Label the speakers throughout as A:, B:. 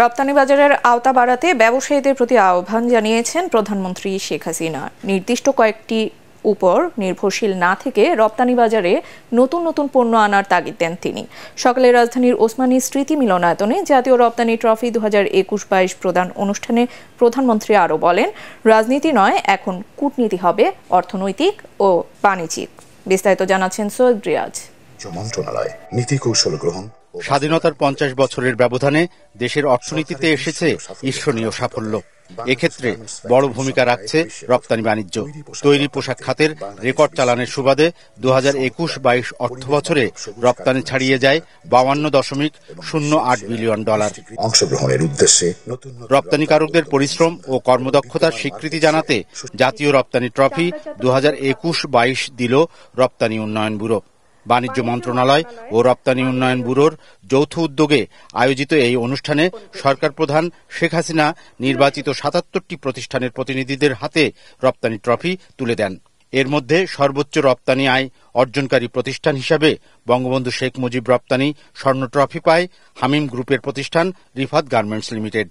A: রপ্তানি বাজারের আওতা বাড়াতে ব্যবসায়ীদের প্রতি আহ্বান জানিয়েছেন প্রধানমন্ত্রী শেখ হাসিনা নির্দিষ্ট কয়েকটি উপর নির্ভরশীল না থেকে রপ্তানি বাজারে নতুন নতুন পণ্য আনার তাগিদ দেন তিনি সকালে রাজধানীর ওসমানী স্মৃতি মিলনায়তনে জাতীয় রপ্তানি ট্রফি দু হাজার একুশ বাইশ প্রদান অনুষ্ঠানে প্রধানমন্ত্রী আরও বলেন রাজনীতি নয় এখন কূটনীতি হবে অর্থনৈতিক ও বাণিজ্যিক বিস্তারিত জানাচ্ছেন সৈয়দ রিয়াজ
B: মন্ত্রণালয় নীতি কৌশল গ্রহণ স্বাধীনতার পঞ্চাশ বছরের ব্যবধানে দেশের অর্থনীতিতে এসেছে ঈর্ষণীয় সাফল্য এক্ষেত্রে বড় ভূমিকা রাখছে রপ্তানি বাণিজ্য তৈরি পোশাক খাতের রেকর্ড চালানের সুবাদে দু হাজার একুশ বাইশ অর্থ বছরে রপ্তানি ছাড়িয়ে যায় বাউান্ন দশমিক শূন্য আট বিলিয়ন ডলার অংশগ্রহণের উদ্দেশ্যে রপ্তানিকারকদের পরিশ্রম ও কর্মদক্ষতার স্বীকৃতি জানাতে জাতীয় রপ্তানি ট্রফি দু হাজার একুশ বাইশ দিল রপ্তানি উন্নয়ন ব্যুরো বাণিজ্য মন্ত্রণালয় ও রপ্তানি উন্নয়ন ব্যুরোর যৌথ উদ্যোগে আয়োজিত এই অনুষ্ঠানে সরকার প্রধান শেখ হাসিনা নির্বাচিত সাতাত্তরটি প্রতিষ্ঠানের প্রতিনিধিদের হাতে রপ্তানি ট্রফি তুলে দেন এর মধ্যে সর্বোচ্চ রপ্তানি আয় অর্জনকারী প্রতিষ্ঠান হিসাবে বঙ্গবন্ধু শেখ মুজিব রপ্তানি স্বর্ণ ট্রফি পায় হামিম গ্রুপের প্রতিষ্ঠান রিফাত গার্মেন্টস লিমিটেড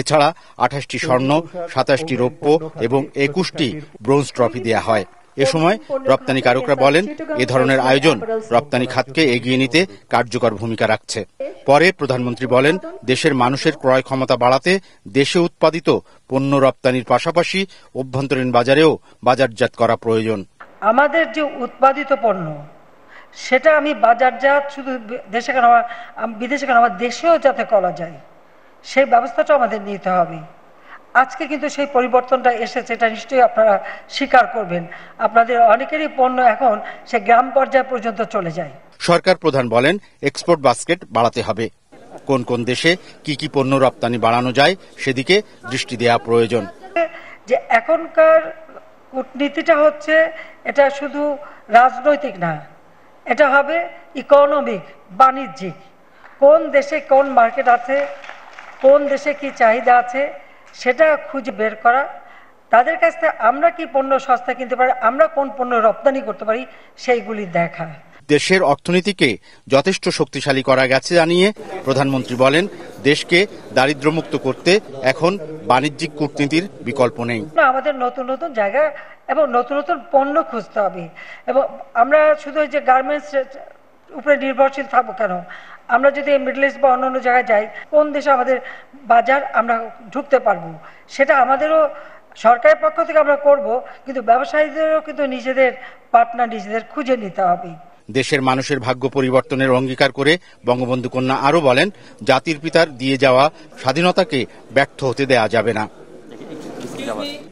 B: এছাড়া আঠাশটি স্বর্ণ সাতাশটি রৌপ্য এবং একুশটি ব্রোঞ্জ ট্রফি দেয়া হয় এ সময় রপ্তানিকারকরা বলেন এ ধরনের আয়োজন রপ্তানি খাতকে এগিয়ে নিতে কার্যকর ভূমিকা রাখছে পরে প্রধানমন্ত্রী বলেন দেশের মানুষের ক্রয় ক্ষমতা বাড়াতে দেশে উৎপাদিত পণ্য রপ্তানির পাশাপাশি অভ্যন্তরীণ বাজারেও বাজারজাত করা প্রয়োজন
A: আমাদের যে উৎপাদিত পণ্য সেটা আমি বাজারজাত শুধু দেশে কেন বিদেশে কেন আমার দেশেও যাতে করা যায় সেই ব্যবস্থাটা আমাদের নিতে হবে আজকে কিন্তু সেই পরিবর্তনটা এসেছে এটা নিশ্চয়ই আপনারা স্বীকার করবেন আপনাদের অনেকেরই পণ্য এখন সে গ্রাম পর্যায় পর্যন্ত চলে যায়
B: সরকার প্রধান বলেন এক্সপোর্ট বাস্কেট বাড়াতে হবে কোন কোন দেশে কি কি পণ্য রপ্তানি বাড়ানো যায় সেদিকে দৃষ্টি দেওয়া প্রয়োজন
A: যে এখনকার কূটনীতিটা হচ্ছে এটা শুধু রাজনৈতিক না এটা হবে ইকোনমিক বাণিজ্যিক কোন দেশে কোন মার্কেট আছে কোন দেশে কি চাহিদা আছে সেটা খুঁজে বের করা তাদের কাছ থেকে আমরা কি পণ্য সস্তা কিনতে পারি আমরা কোন পণ্য রপ্তানি করতে পারি সেইগুলি দেখা
B: দেশের অর্থনীতিকে যথেষ্ট শক্তিশালী করা গেছে জানিয়ে প্রধানমন্ত্রী বলেন দেশকে দারিদ্র্যমুক্ত করতে এখন বাণিজ্যিক কূটনীতির বিকল্প নেই
A: আমাদের নতুন নতুন জায়গা এবং নতুন নতুন পণ্য খুঁজতে হবে এবং আমরা শুধু যে গার্মেন্টস উপরে নির্ভরশীল থাকবো কেন আমরা যদি মিডল ইস্ট বা অন্য অন্য জায়গায় যাই কোন দেশে আমাদের বাজার আমরা ঢুকতে পারবো সেটা আমাদেরও সরকারের পক্ষ থেকে আমরা করব কিন্তু ব্যবসায়ীদেরও কিন্তু নিজেদের পার্টনার নিজেদের খুঁজে নিতে হবে
B: দেশের মানুষের ভাগ্য পরিবর্তনের অঙ্গীকার করে বঙ্গবন্ধু কন্যা আরও বলেন জাতির পিতার দিয়ে যাওয়া স্বাধীনতাকে ব্যর্থ হতে দেয়া যাবে না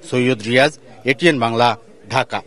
B: সৈয়দ রিয়াজ এটিএন বাংলা ঢাকা